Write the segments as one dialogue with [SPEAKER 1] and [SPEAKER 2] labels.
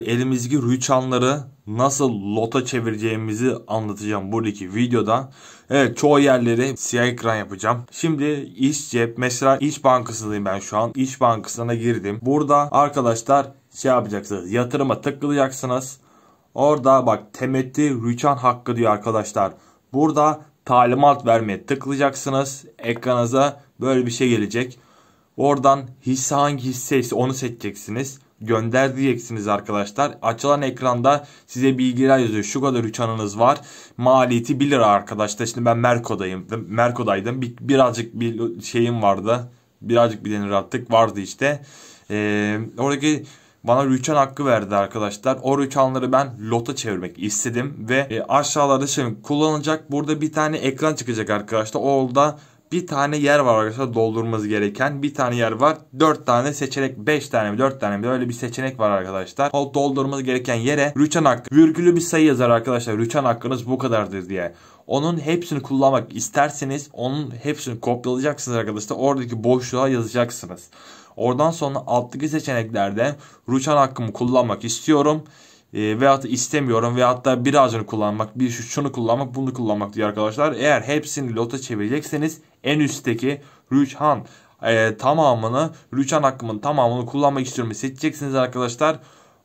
[SPEAKER 1] Elimizdeki rüçhanları nasıl lota çevireceğimizi anlatacağım buradaki videoda. Evet çoğu yerleri siyah ekran yapacağım. Şimdi iş cep mesela iş bankasındayım ben şu an. İş bankasına girdim. Burada arkadaşlar şey yapacaksınız yatırıma tıklayacaksınız. Orada bak temettü rüçan hakkı diyor arkadaşlar. Burada talimat vermeye tıklayacaksınız. Ekranınıza böyle bir şey gelecek. Oradan hisse hangi hisseyse onu seçeceksiniz gönder diyeceksiniz arkadaşlar. Açılan ekranda size bilgiler yazıyor. Şu kadar uçanınız var. Maliyeti 1 lira arkadaşlar. Şimdi ben Merko'dayım. Merko'daydım. Bir, birazcık bir şeyim vardı. Birazcık bir denir attık. Vardı işte. Ee, oradaki bana rüçhan hakkı verdi arkadaşlar. O rüçhanları ben lota çevirmek istedim ve e, aşağılarda şimdi kullanılacak burada bir tane ekran çıkacak arkadaşlar. O da bir tane yer var arkadaşlar doldurmamız gereken. Bir tane yer var. 4 tane seçenek 5 tane mi 4 tane mi böyle bir seçenek var arkadaşlar. O doldurmanız gereken yere rüçhan hakkı virgülü bir sayı yazar arkadaşlar. Rüçhan hakkınız bu kadardır diye. Onun hepsini kullanmak isterseniz onun hepsini kopyalayacaksınız arkadaşlar. Oradaki boşluğa yazacaksınız. Oradan sonra alttaki seçeneklerde rüçhan hakkımı kullanmak istiyorum e, veyahut da istemiyorum veyahut da birazcını kullanmak, bir şu şunu kullanmak, bunu kullanmak diyor arkadaşlar. Eğer hepsini lota çevirecekseniz en üstteki Rüçhan e, tamamını, Rüçhan hakkımın tamamını kullanmak istiyorum seçeceksiniz arkadaşlar.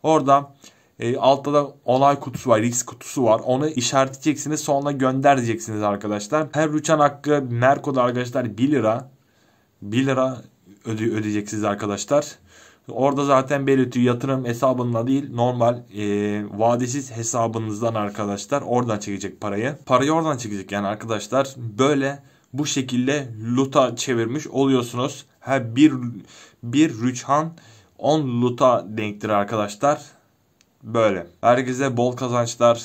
[SPEAKER 1] Orada e, altta da olay kutusu var, risk kutusu var. Onu işaretleyeceksiniz sonra gönder diyeceksiniz arkadaşlar. Her Rüçhan hakkı Merko'da arkadaşlar 1 lira. 1 lira öde ödeyeceksiniz arkadaşlar. Orada zaten belirtiyor yatırım hesabında değil normal e, vadesiz hesabınızdan arkadaşlar oradan çekecek parayı. Parayı oradan çekecek yani arkadaşlar böyle bu şekilde luta çevirmiş oluyorsunuz. Ha bir bir rüçhan 10 luta denktir arkadaşlar. Böyle. Herkese bol kazançlar.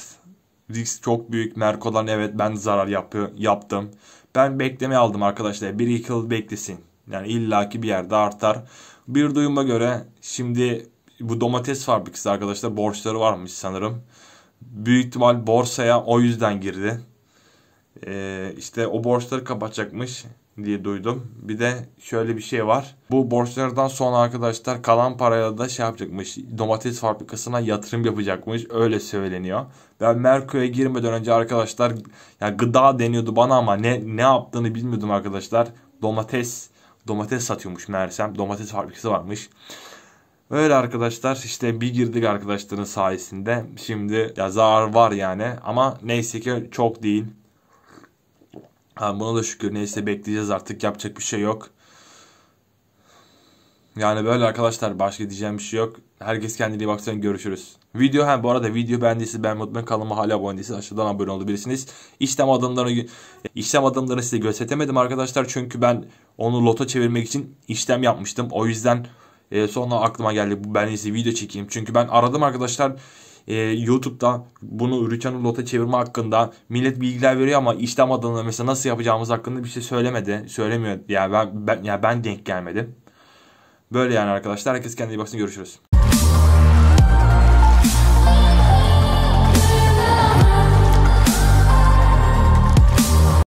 [SPEAKER 1] Risk çok büyük. Merko'dan evet ben zarar yapıyor, yaptım. Ben bekleme aldım arkadaşlar. Bir iki yıl beklesin. Yani illaki bir yerde artar. Bir duyuma göre şimdi bu domates fabrikası arkadaşlar borçları varmış sanırım. Büyük ihtimal borsaya o yüzden girdi. Ee, işte o borçları kapatacakmış diye duydum. Bir de şöyle bir şey var. Bu borçlardan sonra arkadaşlar kalan parayla da şey yapacakmış. Domates fabrikasına yatırım yapacakmış. Öyle söyleniyor. Ben Merco'ya girmeden önce arkadaşlar ya gıda deniyordu bana ama ne ne yaptığını bilmiyordum arkadaşlar. Domates domates satıyormuş meğersem. Domates fabrikası varmış. Öyle arkadaşlar işte bir girdik arkadaşların sayesinde. Şimdi ya zarar var yani ama neyse ki çok değil. Ha, buna da şükür neyse bekleyeceğiz artık yapacak bir şey yok. Yani böyle arkadaşlar başka diyeceğim bir şey yok. Herkes kendine iyi baksın görüşürüz. Video hem bu arada video beğendiyseniz beğenmeyi unutmayın. Kanalıma hala abone değilseniz aşağıdan abone olabilirsiniz. İşlem adımlarını, işlem adımlarını size gösteremedim arkadaşlar. Çünkü ben onu loto çevirmek için işlem yapmıştım. O yüzden e, sonra aklıma geldi bu ben size video çekeyim. Çünkü ben aradım arkadaşlar e, YouTube'da bunu Rüçhan'ın lota çevirme hakkında millet bilgiler veriyor ama işlem adına mesela nasıl yapacağımız hakkında bir şey söylemedi. Söylemiyor. Yani ben, ben, yani ben denk gelmedim. Böyle yani arkadaşlar. Herkes kendine iyi baksın. Görüşürüz.